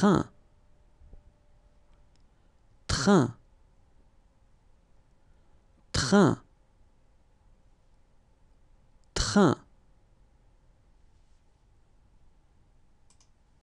train, train, train, train.